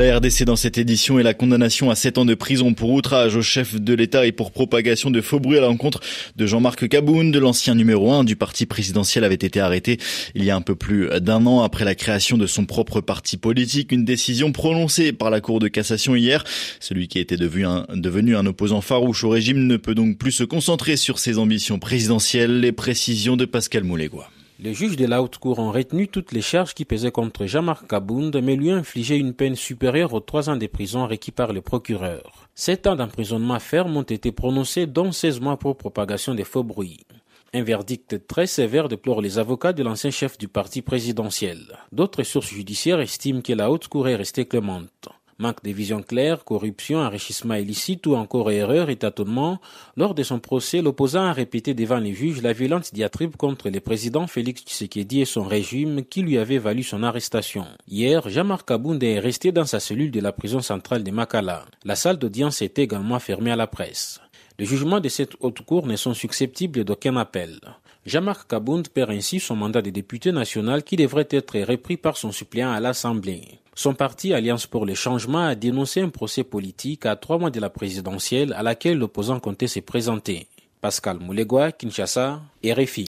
La RDC dans cette édition est la condamnation à 7 ans de prison pour outrage au chef de l'État et pour propagation de faux bruits à l'encontre de Jean-Marc Caboune, de l'ancien numéro 1 du parti présidentiel, avait été arrêté il y a un peu plus d'un an après la création de son propre parti politique, une décision prononcée par la Cour de cassation hier. Celui qui était devenu un, devenu un opposant farouche au régime ne peut donc plus se concentrer sur ses ambitions présidentielles. Les précisions de Pascal Moulégois. Les juges de la haute cour ont retenu toutes les charges qui pesaient contre Jean-Marc Kabound, mais lui ont infligé une peine supérieure aux trois ans de prison requis par le procureur. Sept ans d'emprisonnement ferme ont été prononcés, dont 16 mois pour propagation des faux bruits. Un verdict très sévère déplore les avocats de l'ancien chef du parti présidentiel. D'autres sources judiciaires estiment que la haute cour est restée clémente. Manque de vision claire, corruption, enrichissement illicite ou encore erreur et tâtonnement, lors de son procès, l'opposant a répété devant les juges la violente diatribe contre le président Félix Tshisekedi et son régime qui lui avait valu son arrestation. Hier, Jean-Marc est resté dans sa cellule de la prison centrale de Makala. La salle d'audience est également fermée à la presse. Les jugements de cette haute cour ne sont susceptibles d'aucun appel. Jean-Marc perd ainsi son mandat de député national qui devrait être repris par son suppléant à l'Assemblée. Son parti Alliance pour le changement a dénoncé un procès politique à trois mois de la présidentielle à laquelle l'opposant comptait se présenter. Pascal Moulegua, Kinshasa, RFI.